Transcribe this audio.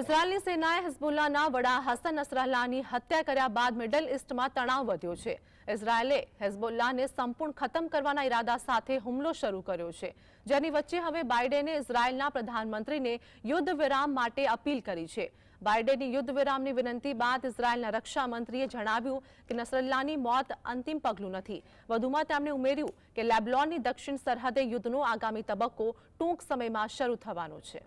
Israel ने सैनाय हसबुल्ला ना वडा हसन नसरल्लानी हत्या કર્યા બાદ મિડલ ઈસ્ટમાં તણાવ વધ્યો છે ઇઝરાયલે હસબુલ્લાને સંપૂર્ણ ખતમ કરવાના ઈરાદા સાથે હુમલો શરૂ કર્યો છે જેની વચ્ચે હવે બાઈડેને ઇઝરાયેલના પ્રધાનમંત્રીને યુદ્ધવિરામ માટે અપીલ કરી છે બાઈડેની યુદ્ધવિરામની વિનંતી બાદ ઇઝરાયેલના રક્ષા મંત્રીએ જણાવ્યું કે નસરલ્લાની મોત અંતિમ પગલું ન હતી વધુમાં તેમણે ઉમેર્યું કે લેબનોની દક્ષિણ સરહદે યુદ્ધનો આગામી તબક્કો ટૂંક સમયમાં શરૂ થવાનો છે